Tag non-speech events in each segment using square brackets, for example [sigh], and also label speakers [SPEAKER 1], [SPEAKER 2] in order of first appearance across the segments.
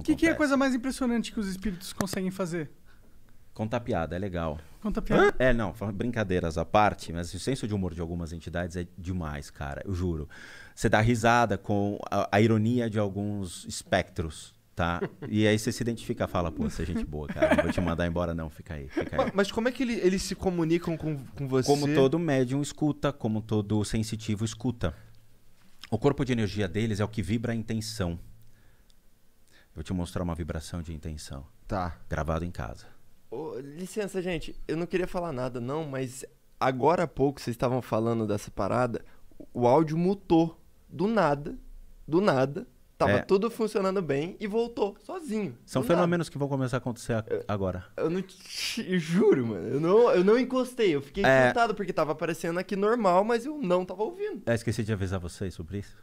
[SPEAKER 1] O que, que, é a coisa mais impressionante que os espíritos conseguem fazer? Contar piada, é legal. Conta piada? É, não, brincadeiras à parte, mas o senso de humor de algumas entidades é demais, cara, eu juro. Você dá risada com a, a ironia de alguns espectros, tá? [laughs] E aí você se identifica, fala, pô, você é gente boa, cara, não vou te mandar embora não, fica aí, fica aí. Mas, mas, como é que ele, eles se comunicam com, com você? Como todo médium escuta, como todo sensitivo escuta. O corpo de energia deles é o que vibra a intenção. Vou te mostrar uma vibração de intenção. Tá. Gravado em casa. licença, gente. Eu não queria falar nada, não, mas agora há pouco vocês estavam falando dessa parada. O áudio mutou. Do nada. Do nada. Tava é. tudo funcionando bem e voltou, sozinho. São fenômenos nada. que vão começar a acontecer a, eu, agora. Eu não te, juro, mano. Eu não, eu não encostei. Eu fiquei é. porque tava aparecendo aqui normal, mas eu não tava ouvindo. É, esqueci de avisar vocês sobre isso.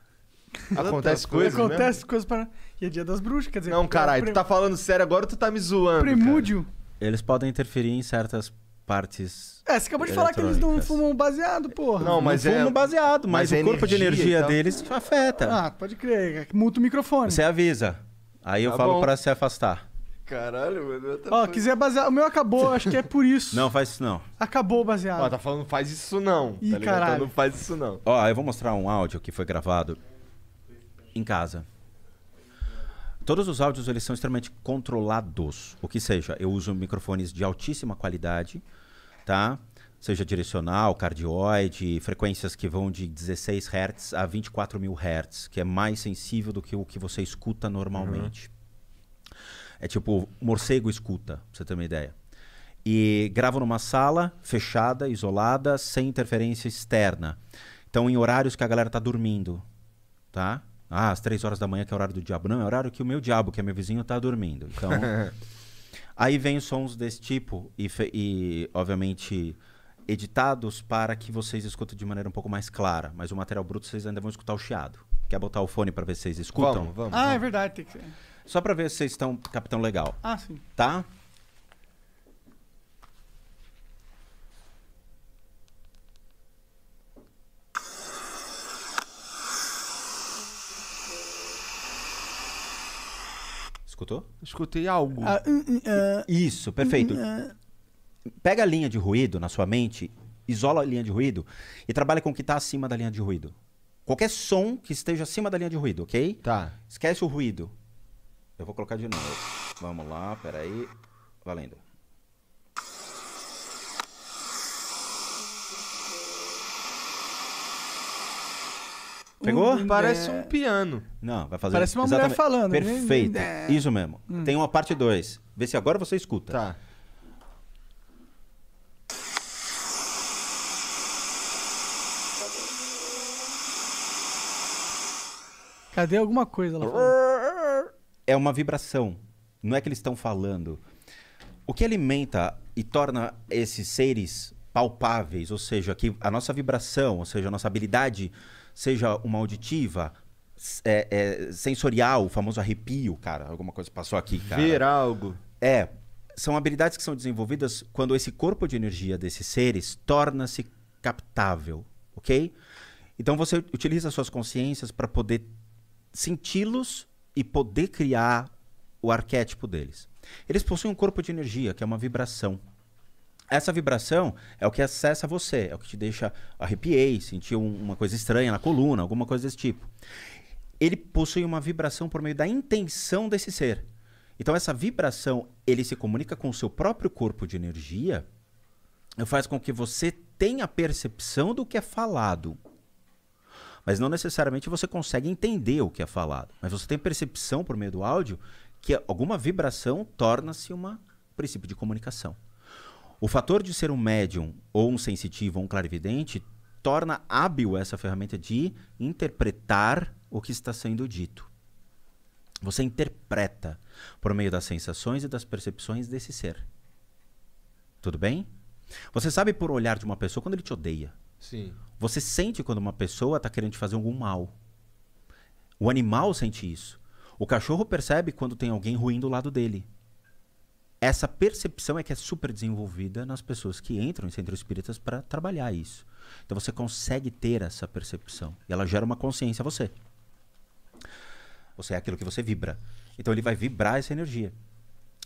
[SPEAKER 1] [laughs] Acontece coisas Acontece mesmo? coisas para... E é dia das bruxas, quer dizer... Não, caralho, é tu tá falando sério agora tu tá me zoando, primúdio Cara. Eles podem interferir em certas partes. É, você acabou de falar que eles não fumam baseado, porra. Não, mas não é... fumam baseado, mas, mas o é corpo de energia deles afeta. Ah, pode crer. É Muta o microfone. Você avisa. Aí tá eu falo para se afastar. Caralho, mano. Ó, oh, quiser baseado. O meu acabou, acho que é por isso. Não, faz isso não. Acabou o baseado. Ó, tá falando faz isso não. Ih, tá então caralho. Então não faz isso não. Ó, eu vou mostrar um áudio que foi gravado em casa. Todos os áudios eles são extremamente controlados. O que seja, eu uso microfones de altíssima qualidade, tá? Seja direcional, cardioide, frequências que vão de 16 Hz a 24 mil Hz, que é mais sensível do que o que você escuta normalmente. Uhum. É tipo, morcego escuta, pra você ter uma ideia. E gravo numa sala fechada, isolada, sem interferência externa. Então, em horários que a galera tá dormindo, tá? Ah, às três horas da manhã, que é o horário do diabo. Não, é o horário que o meu diabo, que é meu vizinho, tá dormindo. Então. [laughs] aí vem sons desse tipo, e, e obviamente editados para que vocês escutem de maneira um pouco mais clara. Mas o material bruto vocês ainda vão escutar o chiado. Quer botar o fone para ver se vocês escutam? Vamos, vamos. Ah, é vamos. é verdade, tem que ser. Só para ver se vocês estão capitão legal. Ah, sim. Tá? Escutou? Escutei algo. Ah, hum, hum, ah Isso, perfeito. Hum, ah. Pega a linha de ruído na sua mente, isola a linha de ruído e trabalha com o que está acima da linha de ruído. Qualquer som que esteja acima da linha de ruído, ok? Tá. Esquece o ruído. Eu vou colocar de novo. Vamos lá, peraí. Valendo. Pegou? Parece é. um piano. Não, vai fazer. Parece uma mulher falando. Né? Perfeito. É. Isso mesmo. Hum. Tem uma parte 2. Vê se agora você escuta. Tá. Cadê alguma coisa lá fora? É uma vibração. Não é que eles estão falando. O que alimenta e torna esses seres palpáveis, ou seja, que a nossa vibração, ou seja, a nossa habilidade, seja uma auditiva, é, é, sensorial, o famoso arrepio, cara, alguma coisa passou aqui, cara. Ver algo. É, são habilidades que são desenvolvidas quando esse corpo de energia desses seres torna-se captável, ok? Então você utiliza suas consciências para poder senti-los e poder criar o arquétipo deles. Eles possuem um corpo de energia, que é uma vibração. Essa vibração é o que acessa você, é o que te deixa arrepiei, sentir um, uma coisa estranha na coluna, alguma coisa desse tipo. Ele possui uma vibração por meio da intenção desse ser. Então essa vibração, ele se comunica com o seu próprio corpo de energia, faz com que você tenha percepção do que é falado. Mas não necessariamente você consegue entender o que é falado, mas você tem percepção por meio do áudio que alguma vibração torna-se um princípio de comunicação. O fator de ser um médium ou um sensitivo ou um clarividente torna hábil essa ferramenta de interpretar o que está sendo dito. Você interpreta por meio das sensações e das percepções desse ser. Tudo bem? Você sabe por olhar de uma pessoa quando ele te odeia. Sim. Você sente quando uma pessoa está querendo te fazer algum mal. O animal sente isso. O cachorro percebe quando tem alguém ruim do lado dele essa percepção é que é super desenvolvida nas pessoas que entram em centros espíritas para trabalhar isso. Então você consegue ter essa percepção. E ela gera uma consciência a você. Você é aquilo que você vibra. Então ele vai vibrar essa energia.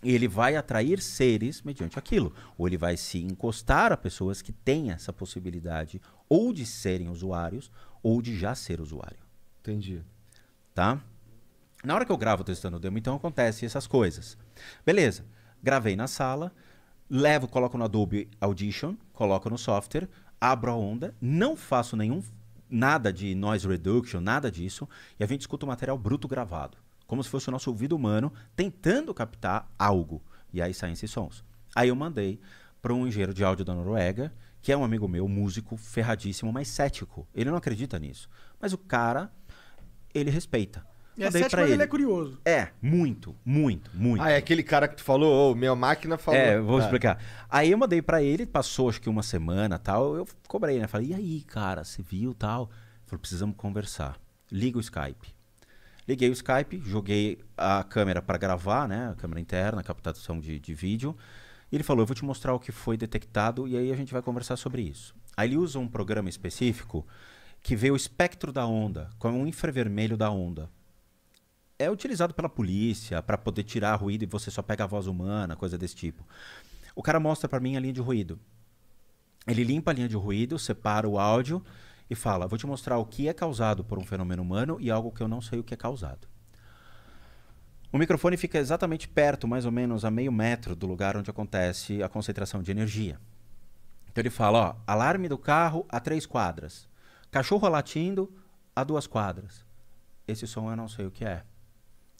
[SPEAKER 1] E ele vai atrair seres mediante aquilo. Ou ele vai se encostar a pessoas que têm essa possibilidade ou de serem usuários ou de já ser usuário. Entendi. Tá? Na hora que eu gravo testando o demo, então acontece essas coisas. Beleza gravei na sala, levo, coloco no Adobe Audition, coloco no software, abro a onda, não faço nenhum nada de noise reduction, nada disso, e a gente escuta o material bruto gravado, como se fosse o nosso ouvido humano tentando captar algo, e aí saem esses sons. Aí eu mandei para um engenheiro de áudio da Noruega, que é um amigo meu, músico ferradíssimo, mas cético. Ele não acredita nisso, mas o cara ele respeita. E a sétima ele. ele é curioso. É, muito, muito, muito. Ah, é aquele cara que tu falou, oh, minha máquina falou. É, vou é. explicar. Aí eu mandei para ele, passou acho que uma semana tal, eu cobrei, né? Falei, e aí, cara, você viu tal? Falei, falou, precisamos conversar. Liga o Skype. Liguei o Skype, joguei a câmera para gravar, né? A câmera interna, captação de, de vídeo. E ele falou, eu vou te mostrar o que foi detectado e aí a gente vai conversar sobre isso. Aí ele usa um programa específico que vê o espectro da onda, como um infravermelho da onda é utilizado pela polícia para poder tirar ruído e você só pega a voz humana, coisa desse tipo. O cara mostra para mim a linha de ruído. Ele limpa a linha de ruído, separa o áudio e fala: "Vou te mostrar o que é causado por um fenômeno humano e algo que eu não sei o que é causado". O microfone fica exatamente perto, mais ou menos a meio metro do lugar onde acontece a concentração de energia. Então ele fala: ó, alarme do carro a três quadras, cachorro latindo a duas quadras. Esse som eu não sei o que é.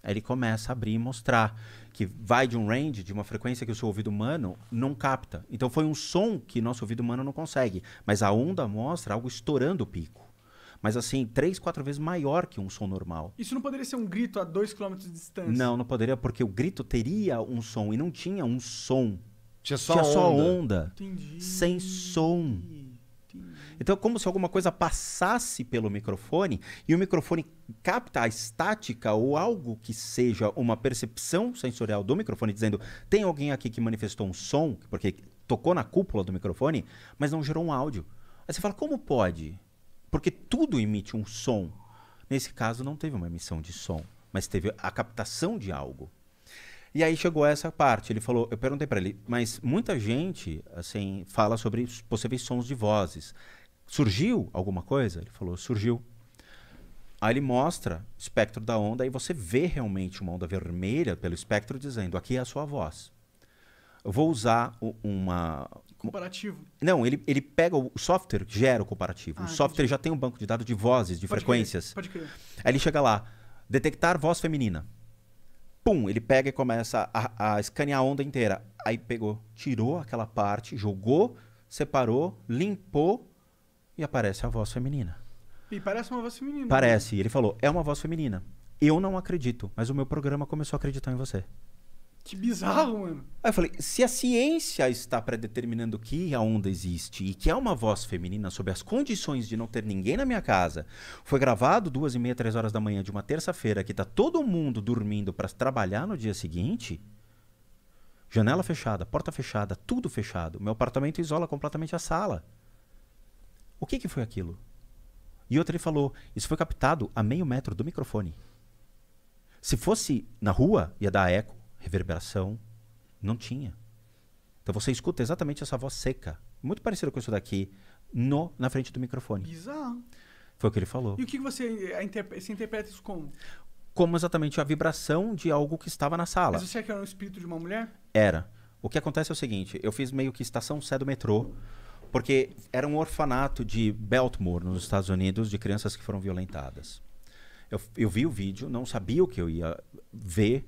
[SPEAKER 1] Aí ele começa a abrir e mostrar que vai de um range, de uma frequência que o seu ouvido humano não capta. Então foi um som que nosso ouvido humano não consegue, mas a onda mostra algo estourando o pico. Mas assim, três, quatro vezes maior que um som normal. Isso não poderia ser um grito a dois quilômetros de distância? Não, não poderia, porque o grito teria um som e não tinha um som. Tinha só, tinha onda. só onda. Entendi. Sem som. Então, é como se alguma coisa passasse pelo microfone e o microfone capta a estática ou algo que seja uma percepção sensorial do microfone, dizendo: tem alguém aqui que manifestou um som, porque tocou na cúpula do microfone, mas não gerou um áudio. Aí você fala: como pode? Porque tudo emite um som. Nesse caso, não teve uma emissão de som, mas teve a captação de algo. E aí chegou essa parte. Ele falou, eu perguntei para ele, mas muita gente assim fala sobre possíveis sons de vozes. Surgiu alguma coisa? Ele falou, surgiu. Aí ele mostra o espectro da onda e você vê realmente uma onda vermelha pelo espectro dizendo, aqui é a sua voz. Eu vou usar uma comparativo. Não, ele, ele pega o software, gera o comparativo. Ah, o software entendi. já tem um banco de dados de vozes, de pode frequências. Crer, pode crer. Aí ele chega lá, detectar voz feminina pum, ele pega e começa a, a escanear a onda inteira. Aí pegou, tirou aquela parte, jogou, separou, limpou e aparece a voz feminina. E parece uma voz feminina. Né? Parece. Né? Ele falou, é uma voz feminina. Eu não acredito, mas o meu programa começou a acreditar em você. Que bizarro, mano. Aí eu falei, se a ciência está predeterminando que a onda existe e que há uma voz feminina sobre as condições de não ter ninguém na minha casa, foi gravado duas e meia, três horas da manhã de uma terça-feira que está todo mundo dormindo para trabalhar no dia seguinte, janela fechada, porta fechada, tudo fechado, meu apartamento isola completamente a sala. O que, que foi aquilo? E outra ele falou, isso foi captado a meio metro do microfone. Se fosse na rua, ia dar eco reverberação, não tinha. Então você escuta exatamente essa voz seca, muito parecido com isso daqui, no, na frente do microfone. Bizarro. Foi o que ele falou. E o que você eh, interpreta, interpreta isso como? Como exatamente a vibração de algo que estava na sala. Mas você acha que era o espírito de uma mulher? Era. O que acontece é o seguinte, eu fiz meio que estação cedo do metrô, porque era um orfanato de Baltimore, nos Estados Unidos, de crianças que foram violentadas. Eu, eu vi o vídeo, não sabia o que eu ia ver,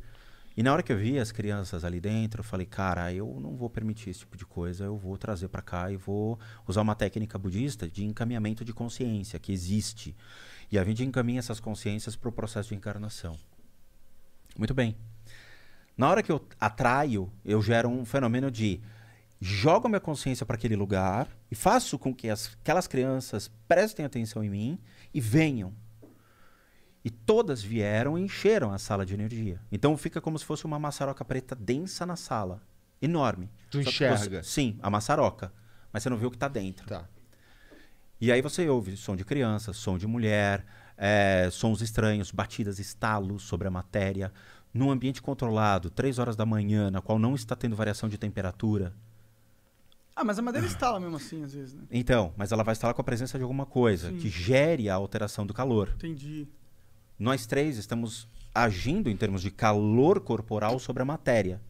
[SPEAKER 1] e na hora que eu vi as crianças ali dentro, eu falei, cara, eu não vou permitir esse tipo de coisa, eu vou trazer para cá e vou usar uma técnica budista de encaminhamento de consciência que existe. E a gente encaminha essas consciências para o processo de encarnação. Muito bem. Na hora que eu atraio, eu gero um fenômeno de jogo minha consciência para aquele lugar e faço com que as, aquelas crianças prestem atenção em mim e venham e todas vieram e encheram a sala de energia. Então fica como se fosse uma maçaroca preta densa na sala. Enorme. Tu Só enxerga? Você... sim, a maçaroca. Mas você não vê o que está dentro. Tá. E aí você ouve som de criança, som de mulher, é, sons estranhos, batidas, estalos sobre a matéria. Num ambiente controlado, três horas da manhã, na qual não está tendo variação de temperatura. Ah, mas a madeira estala mesmo assim, às vezes, né? Então, mas ela vai estalar com a presença de alguma coisa Sim. que gere a alteração do calor. Entendi. Nós três estamos agindo em termos de calor corporal sobre a matéria.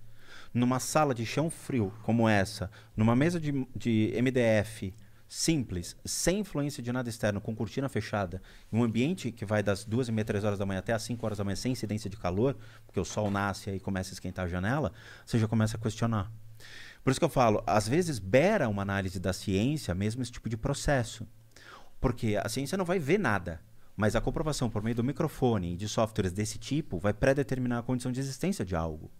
[SPEAKER 1] Numa sala de chão frio como essa, numa mesa de, de MDF simples, sem influência de nada externo, com cortina fechada, em um ambiente que vai das duas e meia, três horas da manhã até as 5 horas da manhã, sem incidência de calor, porque o sol nasce e começa a esquentar a janela, você já começa a questionar. Por isso que eu falo, às vezes beira uma análise da ciência mesmo esse tipo de processo. Porque a ciência não vai ver nada. Mas a comprovação por meio do microfone e de softwares desse tipo vai pré-determinar a condição de existência de algo.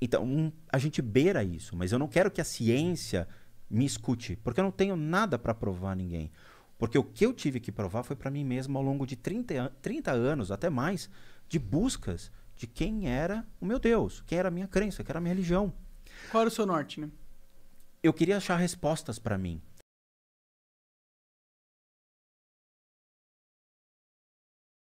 [SPEAKER 1] Então, a gente beira isso, mas eu não quero que a ciência me escute, porque eu não tenho nada para provar a ninguém. Porque o que eu tive que provar foi para mim mesmo ao longo de 30, 30 anos, até mais, de buscas de quem era o meu Deus, quem era a minha crença, quem era a minha religião. Qual era o seu norte, né? Eu queria achar respostas para mim.